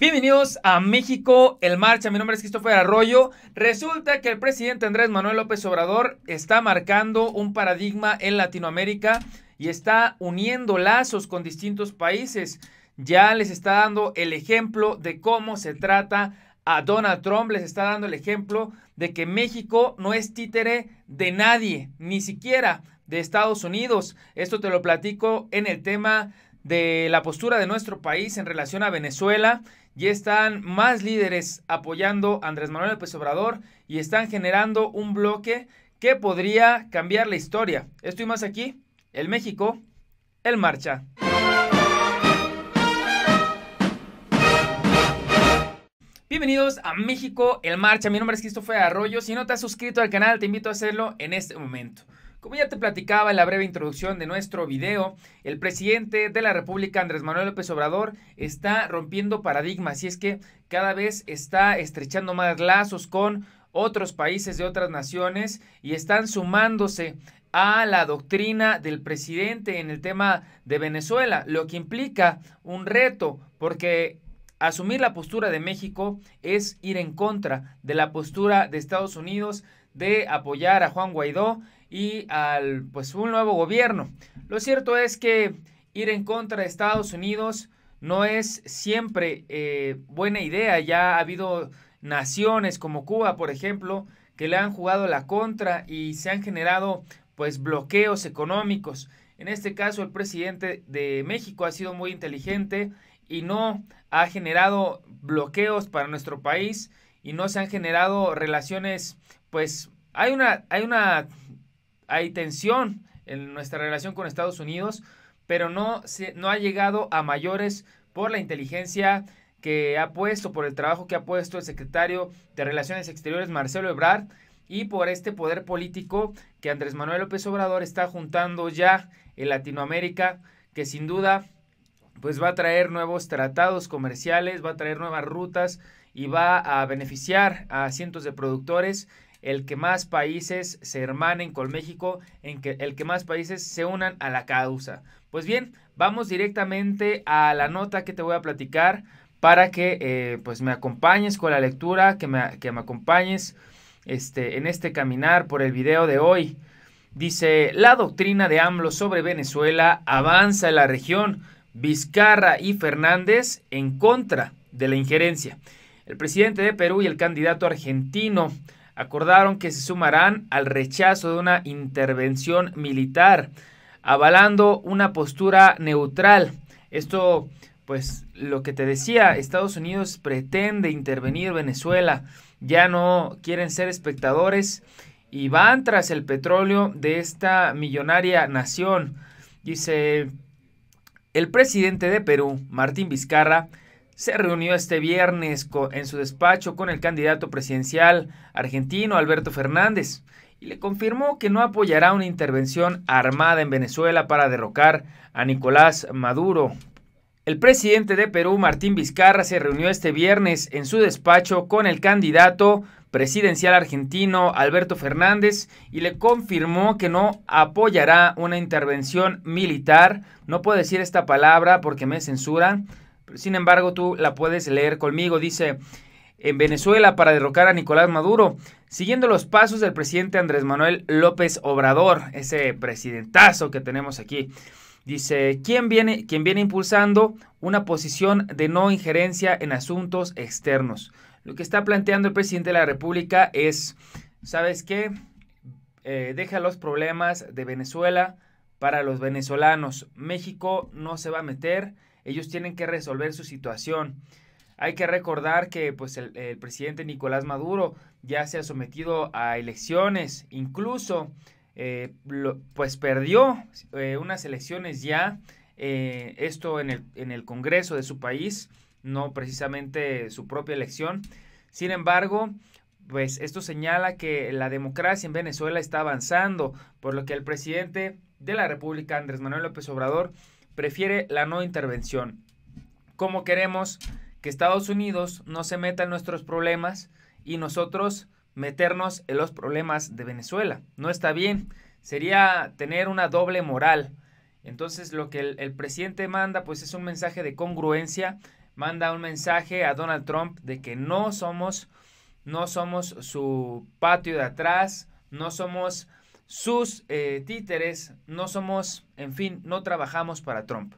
Bienvenidos a México el Marcha, mi nombre es Cristóbal Arroyo. Resulta que el presidente Andrés Manuel López Obrador está marcando un paradigma en Latinoamérica y está uniendo lazos con distintos países. Ya les está dando el ejemplo de cómo se trata a Donald Trump, les está dando el ejemplo de que México no es títere de nadie, ni siquiera de Estados Unidos. Esto te lo platico en el tema de la postura de nuestro país en relación a Venezuela ya están más líderes apoyando a Andrés Manuel López Obrador y están generando un bloque que podría cambiar la historia. Estoy más aquí, el México, el marcha. Bienvenidos a México, el marcha. Mi nombre es Cristófer Arroyo. Si no te has suscrito al canal, te invito a hacerlo en este momento. Como ya te platicaba en la breve introducción de nuestro video, el presidente de la República, Andrés Manuel López Obrador, está rompiendo paradigmas y es que cada vez está estrechando más lazos con otros países de otras naciones y están sumándose a la doctrina del presidente en el tema de Venezuela, lo que implica un reto porque asumir la postura de México es ir en contra de la postura de Estados Unidos de apoyar a Juan Guaidó y al pues un nuevo gobierno. Lo cierto es que ir en contra de Estados Unidos no es siempre eh, buena idea. Ya ha habido naciones como Cuba, por ejemplo, que le han jugado la contra y se han generado pues bloqueos económicos. En este caso, el presidente de México ha sido muy inteligente y no ha generado bloqueos para nuestro país y no se han generado relaciones, pues hay una, hay una hay tensión en nuestra relación con Estados Unidos, pero no, se, no ha llegado a mayores por la inteligencia que ha puesto, por el trabajo que ha puesto el secretario de Relaciones Exteriores, Marcelo Ebrard, y por este poder político que Andrés Manuel López Obrador está juntando ya en Latinoamérica, que sin duda pues va a traer nuevos tratados comerciales, va a traer nuevas rutas y va a beneficiar a cientos de productores el que más países se hermanen con México, en que, el que más países se unan a la causa. Pues bien, vamos directamente a la nota que te voy a platicar para que eh, pues me acompañes con la lectura, que me, acompañes este, en este caminar por el video de hoy. Dice, la doctrina de AMLO sobre Venezuela avanza en la región. Vizcarra y Fernández en contra de la injerencia. El presidente de Perú y el candidato argentino acordaron que se sumarán al rechazo de una intervención militar, avalando una postura neutral. Esto, pues, lo que te decía, Estados Unidos pretende intervenir Venezuela, ya no quieren ser espectadores y van tras el petróleo de esta millonaria nación. Dice, el presidente de Perú, Martín Vizcarra, se reunió este viernes en su despacho con el candidato presidencial argentino Alberto Fernández y le confirmó que no apoyará una intervención armada en Venezuela para derrocar a Nicolás Maduro. El presidente de Perú, Martín Vizcarra, se reunió este viernes en su despacho con el candidato presidencial argentino Alberto Fernández y le confirmó que no apoyará una intervención militar. No puedo decir esta palabra porque me censuran sin embargo, tú la puedes leer conmigo. Dice, en Venezuela para derrocar a Nicolás Maduro, siguiendo los pasos del presidente Andrés Manuel López Obrador, ese presidentazo que tenemos aquí. Dice, ¿quién viene, quien viene impulsando una posición de no injerencia en asuntos externos? Lo que está planteando el presidente de la República es, ¿sabes qué? Eh, deja los problemas de Venezuela para los venezolanos. México no se va a meter ellos tienen que resolver su situación. Hay que recordar que pues, el, presidente Nicolás Maduro ya se ha sometido a elecciones, incluso eh, pues perdió eh, unas elecciones ya, eh, esto en el, en el Congreso de su país, no precisamente su propia elección. Sin embargo, pues esto señala que la democracia en Venezuela está avanzando, por lo que el presidente de la República, Andrés Manuel López Obrador, prefiere la no intervención. ¿Cómo queremos que Estados Unidos no se meta en nuestros problemas y nosotros meternos en los problemas de Venezuela? No está bien. Sería tener una doble moral. Entonces lo que el, presidente manda pues es un mensaje de congruencia, manda un mensaje a Donald Trump de que no somos no somos su patio de atrás, no somos sus eh, títeres, no somos, en fin, no trabajamos para Trump.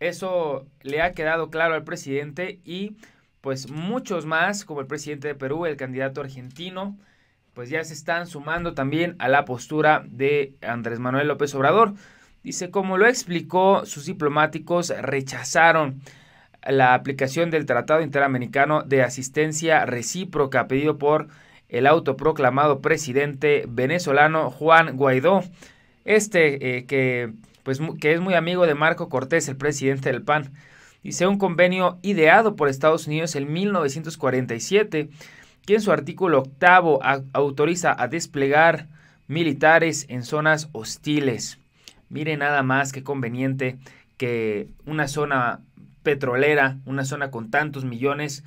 Eso le ha quedado claro al presidente y pues muchos más, como el presidente de Perú, el candidato argentino, pues ya se están sumando también a la postura de Andrés Manuel López Obrador. Dice, como lo explicó, sus diplomáticos rechazaron la aplicación del Tratado Interamericano de Asistencia Recíproca pedido por el autoproclamado presidente venezolano Juan Guaidó. Este eh, que, pues, que es muy amigo de Marco Cortés, el presidente del PAN. Dice un convenio ideado por Estados Unidos en 1947, que en su artículo octavo autoriza a desplegar militares en zonas hostiles. Mire nada más que conveniente que una zona petrolera, una zona con tantos millones,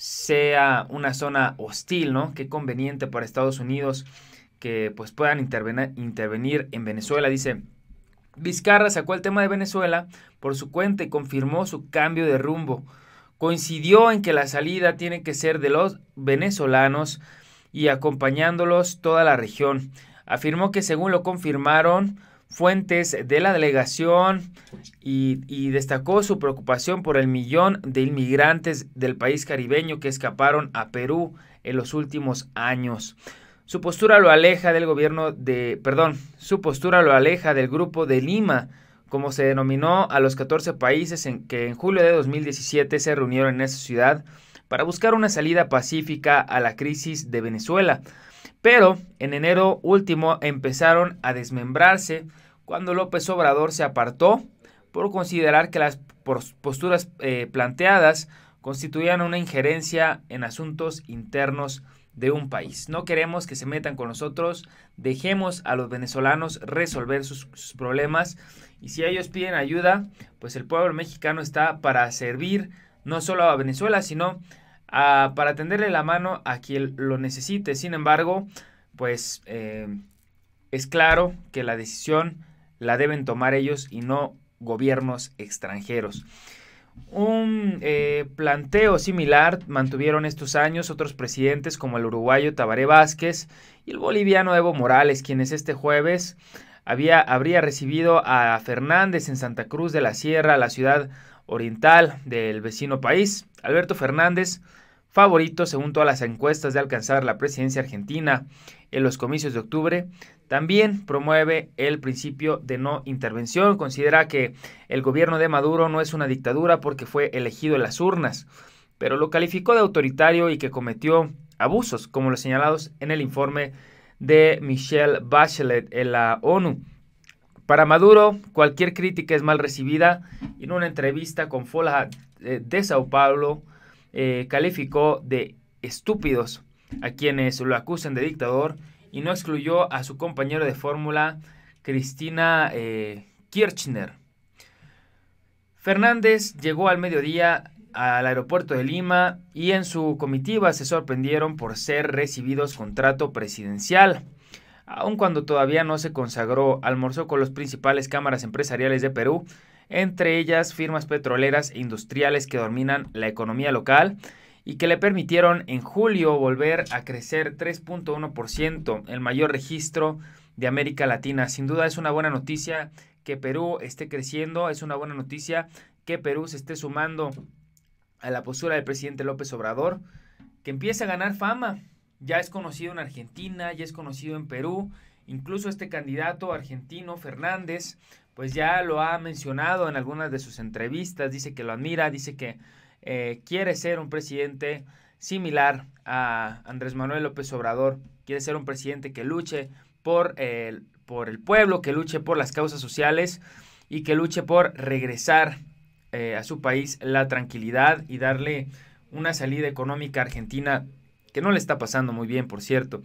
sea una zona hostil, ¿no? Qué conveniente para Estados Unidos que pues puedan intervenir, intervenir en Venezuela, dice. Vizcarra sacó el tema de Venezuela por su cuenta y confirmó su cambio de rumbo. Coincidió en que la salida tiene que ser de los venezolanos y acompañándolos toda la región. Afirmó que según lo confirmaron fuentes de la delegación y, destacó su preocupación por el millón de inmigrantes del país caribeño que escaparon a Perú en los últimos años. Su postura lo aleja del gobierno de, perdón, su postura lo aleja del grupo de Lima, como se denominó a los 14 países en que en julio de 2017 se reunieron en esa ciudad para buscar una salida pacífica a la crisis de Venezuela pero en enero último empezaron a desmembrarse cuando López Obrador se apartó por considerar que las posturas eh, planteadas constituían una injerencia en asuntos internos de un país. No queremos que se metan con nosotros, dejemos a los venezolanos resolver sus, problemas y si ellos piden ayuda, pues el pueblo mexicano está para servir no solo a Venezuela, sino Ah, para tenderle la mano a quien lo necesite. Sin embargo, pues eh, es claro que la decisión la deben tomar ellos y no gobiernos extranjeros. Un eh, planteo similar mantuvieron estos años otros presidentes como el uruguayo Tabaré Vázquez y el boliviano Evo Morales, quienes este jueves había, habría recibido a Fernández en Santa Cruz de la Sierra, la ciudad oriental del vecino país, Alberto Fernández, favorito según todas las encuestas de alcanzar la presidencia argentina en los comicios de octubre, también promueve el principio de no intervención, considera que el gobierno de Maduro no es una dictadura porque fue elegido en las urnas, pero lo calificó de autoritario y que cometió abusos, como los señalados en el informe de Michelle Bachelet en la ONU para Maduro, cualquier crítica es mal recibida. En una entrevista con Fola eh, de Sao Paulo, eh, calificó de estúpidos a quienes lo acusan de dictador y no excluyó a su compañero de fórmula, Cristina eh, Kirchner. Fernández llegó al mediodía al aeropuerto de Lima y en su comitiva se sorprendieron por ser recibidos con trato presidencial aun cuando todavía no se consagró, almorzó con las principales cámaras empresariales de Perú, entre ellas firmas petroleras e industriales que dominan la economía local y que le permitieron en julio volver a crecer 3.1%, el mayor registro de América Latina. Sin duda es una buena noticia que Perú esté creciendo, es una buena noticia que Perú se esté sumando a la postura del presidente López Obrador, que empiece a ganar fama, ya es conocido en Argentina, ya es conocido en Perú, incluso este candidato argentino Fernández, pues ya lo ha mencionado en algunas de sus entrevistas, dice que lo admira, dice que eh, quiere ser un presidente similar a Andrés Manuel López Obrador, quiere ser un presidente que luche por el, por el pueblo, que luche por las causas sociales y que luche por regresar eh, a su país la tranquilidad y darle una salida económica a Argentina que no le está pasando muy bien, por cierto.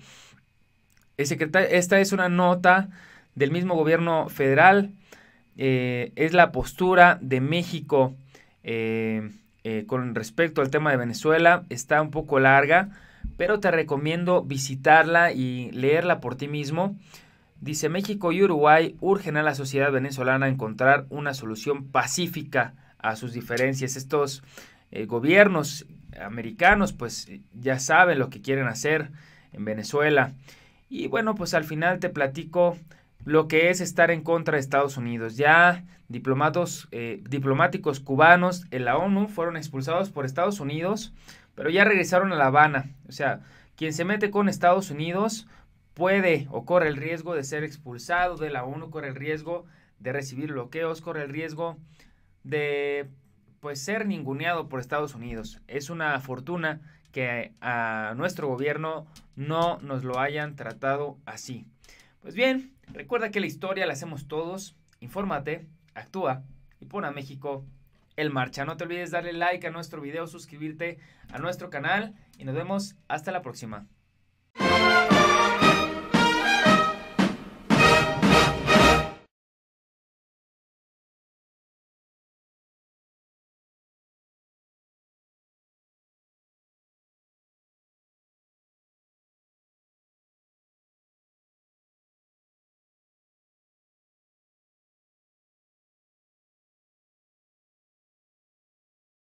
esta es una nota del mismo gobierno federal, eh, es la postura de México eh, eh, con respecto al tema de Venezuela, está un poco larga, pero te recomiendo visitarla y leerla por ti mismo. Dice México y Uruguay urgen a la sociedad venezolana a encontrar una solución pacífica a sus diferencias. Estos gobiernos americanos pues eh, ya saben lo que quieren hacer en Venezuela. Y bueno, pues al final te platico lo que es estar en contra de Estados Unidos. Ya diplomados, eh, diplomáticos cubanos en la ONU fueron expulsados por Estados Unidos, pero ya regresaron a La Habana. O sea, quien se mete con Estados Unidos puede o corre el riesgo de ser expulsado de la ONU, corre el riesgo de recibir bloqueos, corre el riesgo de pues ser ninguneado por Estados Unidos. Es una fortuna que a nuestro gobierno no nos lo hayan tratado así. Pues bien, recuerda que la historia la hacemos todos. Infórmate, actúa y pon a México en marcha. No te olvides darle like a nuestro video, suscribirte a nuestro canal y nos vemos hasta la próxima.